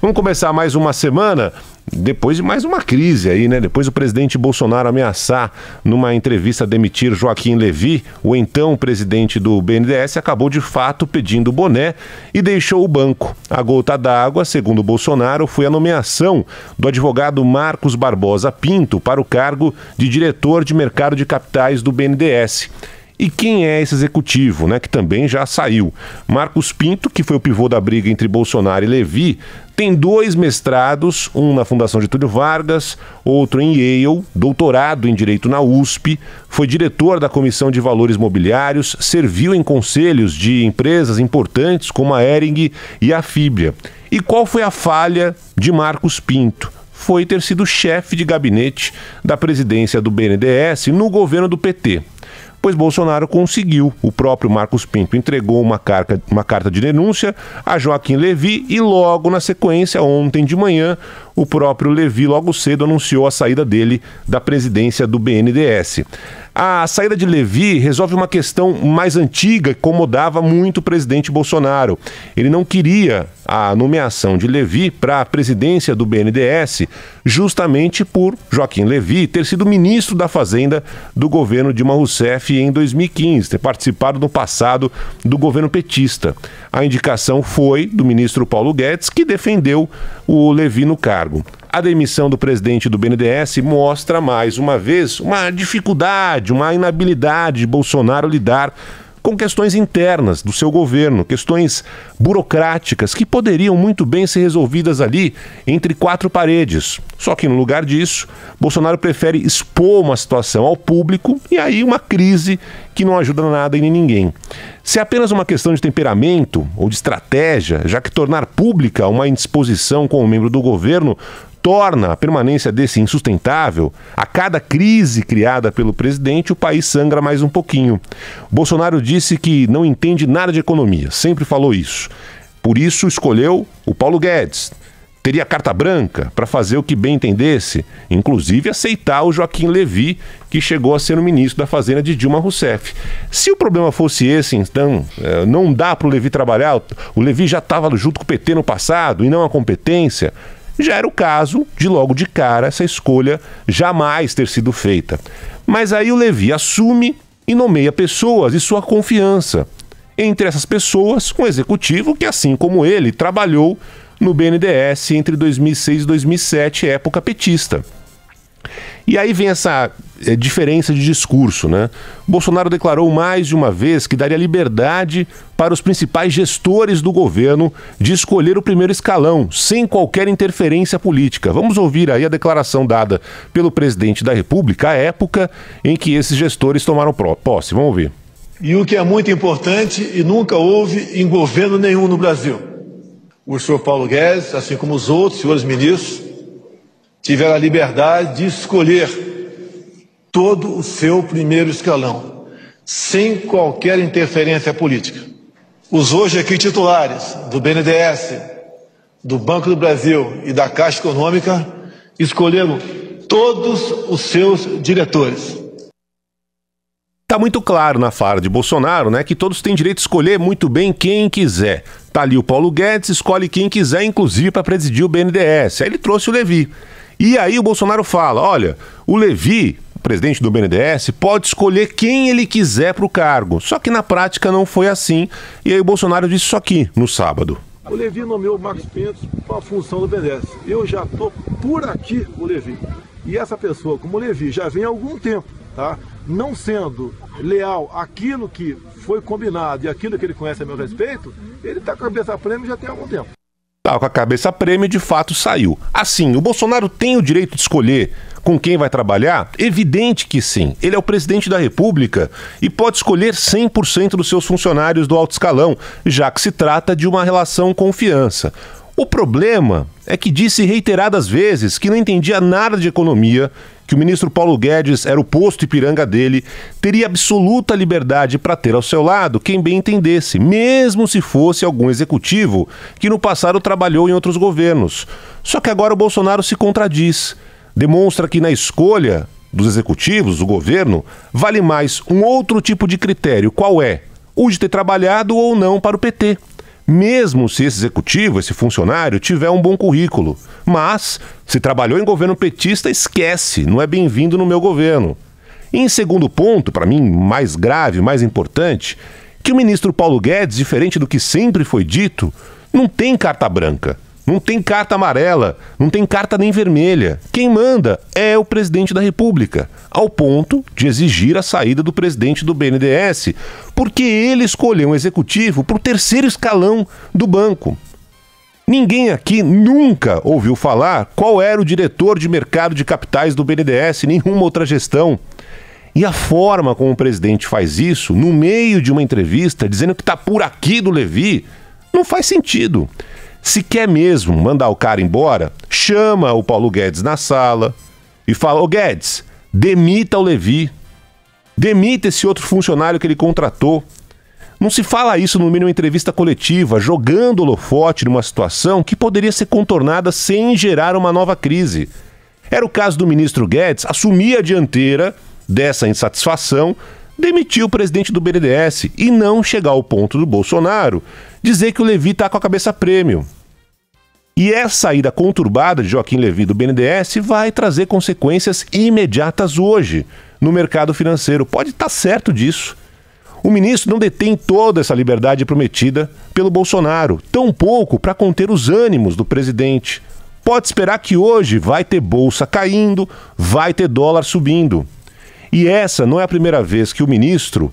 Vamos começar mais uma semana depois de mais uma crise aí, né? Depois o presidente Bolsonaro ameaçar numa entrevista demitir Joaquim Levi, o então presidente do BNDES, acabou de fato pedindo boné e deixou o banco. A gota d'água, segundo Bolsonaro, foi a nomeação do advogado Marcos Barbosa Pinto para o cargo de diretor de mercado de capitais do BNDES. E quem é esse executivo, né, que também já saiu? Marcos Pinto, que foi o pivô da briga entre Bolsonaro e Levi, tem dois mestrados, um na Fundação Getúlio Vargas, outro em Yale, doutorado em Direito na USP, foi diretor da Comissão de Valores Mobiliários, serviu em conselhos de empresas importantes como a Ering e a Fibia. E qual foi a falha de Marcos Pinto? Foi ter sido chefe de gabinete da presidência do BNDES no governo do PT pois Bolsonaro conseguiu. O próprio Marcos Pinto entregou uma, carta, uma carta de denúncia a Joaquim Levi e logo na sequência, ontem de manhã, o próprio Levi logo cedo anunciou a saída dele da presidência do BNDES. A saída de Levi resolve uma questão mais antiga que incomodava muito o presidente Bolsonaro. Ele não queria a nomeação de Levi para a presidência do BNDES, justamente por Joaquim Levi ter sido ministro da Fazenda do governo Dilma Rousseff em 2015, ter participado no passado do governo petista. A indicação foi do ministro Paulo Guedes, que defendeu o Levi no cargo. A demissão do presidente do BNDES mostra mais uma vez uma dificuldade, uma inabilidade de Bolsonaro lidar com questões internas do seu governo, questões burocráticas que poderiam muito bem ser resolvidas ali entre quatro paredes. Só que no lugar disso, Bolsonaro prefere expor uma situação ao público e aí uma crise que não ajuda nada e nem ninguém. Se é apenas uma questão de temperamento ou de estratégia, já que tornar pública uma indisposição com um membro do governo torna a permanência desse insustentável, a cada crise criada pelo presidente, o país sangra mais um pouquinho. Bolsonaro disse que não entende nada de economia, sempre falou isso. Por isso escolheu o Paulo Guedes. Teria carta branca para fazer o que bem entendesse, inclusive aceitar o Joaquim Levi, que chegou a ser o ministro da Fazenda de Dilma Rousseff. Se o problema fosse esse, então, é, não dá para o Levi trabalhar, o Levi já estava junto com o PT no passado e não a competência já era o caso de logo de cara essa escolha jamais ter sido feita. Mas aí o Levi assume e nomeia pessoas e sua confiança. Entre essas pessoas, um executivo que, assim como ele, trabalhou no BNDES entre 2006 e 2007, época petista. E aí vem essa é, diferença de discurso, né? Bolsonaro declarou mais de uma vez que daria liberdade para os principais gestores do governo de escolher o primeiro escalão, sem qualquer interferência política. Vamos ouvir aí a declaração dada pelo presidente da República à época em que esses gestores tomaram posse. Vamos ouvir. E o que é muito importante e nunca houve em governo nenhum no Brasil. O senhor Paulo Guedes, assim como os outros senhores ministros, tiveram a liberdade de escolher todo o seu primeiro escalão, sem qualquer interferência política. Os hoje aqui titulares do BNDES, do Banco do Brasil e da Caixa Econômica escolheram todos os seus diretores. Tá muito claro na fala de Bolsonaro, né, que todos têm direito de escolher muito bem quem quiser. Tá ali o Paulo Guedes, escolhe quem quiser, inclusive para presidir o BNDES. Aí ele trouxe o Levi. E aí o Bolsonaro fala: olha, o Levi, presidente do BNDES, pode escolher quem ele quiser para o cargo. Só que na prática não foi assim. E aí o Bolsonaro disse isso aqui no sábado. O Levi nomeou o Marcos Pintos para a função do BNDES. Eu já estou por aqui, o Levi. E essa pessoa, como o Levi, já vem há algum tempo, tá? não sendo leal àquilo que foi combinado e aquilo que ele conhece a meu respeito, ele está com a cabeça prêmio já tem algum tempo. Tá, com a cabeça prêmio de fato saiu. Assim, o Bolsonaro tem o direito de escolher com quem vai trabalhar? Evidente que sim. Ele é o presidente da República e pode escolher 100% dos seus funcionários do alto escalão, já que se trata de uma relação confiança. O problema é que disse reiteradas vezes que não entendia nada de economia, que o ministro Paulo Guedes era o posto Ipiranga dele, teria absoluta liberdade para ter ao seu lado quem bem entendesse, mesmo se fosse algum executivo que no passado trabalhou em outros governos. Só que agora o Bolsonaro se contradiz. Demonstra que na escolha dos executivos, o governo, vale mais um outro tipo de critério, qual é? O de ter trabalhado ou não para o PT mesmo se esse executivo, esse funcionário, tiver um bom currículo. Mas, se trabalhou em governo petista, esquece, não é bem-vindo no meu governo. E em segundo ponto, para mim mais grave, mais importante, que o ministro Paulo Guedes, diferente do que sempre foi dito, não tem carta branca. Não tem carta amarela, não tem carta nem vermelha. Quem manda é o presidente da República, ao ponto de exigir a saída do presidente do BNDES, porque ele escolheu um executivo para o terceiro escalão do banco. Ninguém aqui nunca ouviu falar qual era o diretor de mercado de capitais do BNDES, nenhuma outra gestão. E a forma como o presidente faz isso, no meio de uma entrevista, dizendo que está por aqui do Levi, não faz sentido se quer mesmo mandar o cara embora, chama o Paulo Guedes na sala e fala: Ô Guedes, demita o Levi, demita esse outro funcionário que ele contratou. Não se fala isso no mínimo em entrevista coletiva, jogando o holofote numa situação que poderia ser contornada sem gerar uma nova crise. Era o caso do ministro Guedes assumir a dianteira dessa insatisfação, demitir o presidente do BNDES e não chegar ao ponto do Bolsonaro, dizer que o Levi está com a cabeça prêmio. E essa saída conturbada de Joaquim Levi do BNDES vai trazer consequências imediatas hoje no mercado financeiro. Pode estar tá certo disso. O ministro não detém toda essa liberdade prometida pelo Bolsonaro, tampouco para conter os ânimos do presidente. Pode esperar que hoje vai ter bolsa caindo, vai ter dólar subindo. E essa não é a primeira vez que o ministro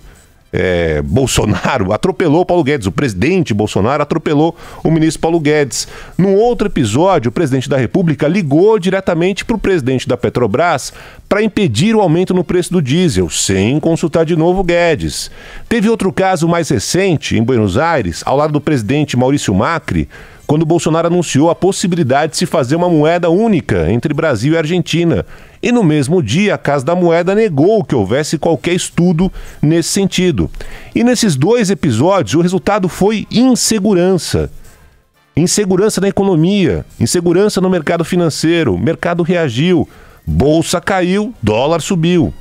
é, Bolsonaro atropelou Paulo Guedes, o presidente Bolsonaro atropelou o ministro Paulo Guedes. Num outro episódio, o presidente da República ligou diretamente para o presidente da Petrobras para impedir o aumento no preço do diesel, sem consultar de novo Guedes. Teve outro caso mais recente, em Buenos Aires, ao lado do presidente Maurício Macri quando Bolsonaro anunciou a possibilidade de se fazer uma moeda única entre Brasil e Argentina. E no mesmo dia, a Casa da Moeda negou que houvesse qualquer estudo nesse sentido. E nesses dois episódios, o resultado foi insegurança. Insegurança na economia, insegurança no mercado financeiro, mercado reagiu, bolsa caiu, dólar subiu.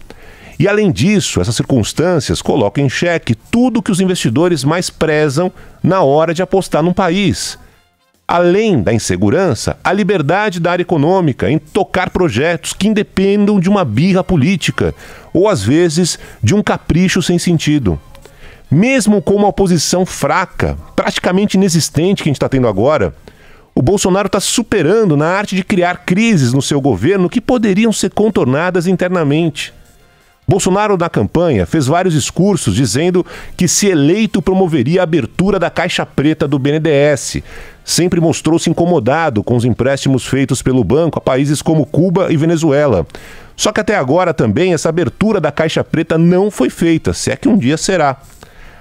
E além disso, essas circunstâncias colocam em xeque tudo que os investidores mais prezam na hora de apostar num país além da insegurança, a liberdade da área econômica em tocar projetos que independam de uma birra política ou às vezes de um capricho sem sentido. Mesmo com uma oposição fraca, praticamente inexistente que a gente está tendo agora, o Bolsonaro está superando na arte de criar crises no seu governo que poderiam ser contornadas internamente. Bolsonaro, na campanha, fez vários discursos dizendo que, se eleito, promoveria a abertura da caixa preta do BNDES. Sempre mostrou-se incomodado com os empréstimos feitos pelo banco a países como Cuba e Venezuela. Só que até agora também essa abertura da caixa preta não foi feita, se é que um dia será.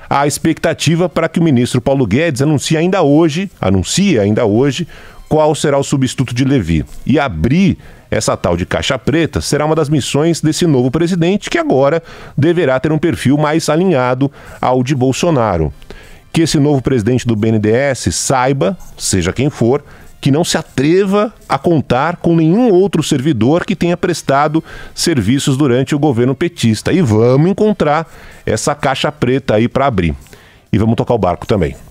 Há expectativa para que o ministro Paulo Guedes anuncie ainda hoje, anuncie ainda hoje, qual será o substituto de Levi e abrir essa tal de caixa preta será uma das missões desse novo presidente, que agora deverá ter um perfil mais alinhado ao de Bolsonaro. Que esse novo presidente do BNDES saiba, seja quem for, que não se atreva a contar com nenhum outro servidor que tenha prestado serviços durante o governo petista. E vamos encontrar essa caixa preta aí para abrir. E vamos tocar o barco também.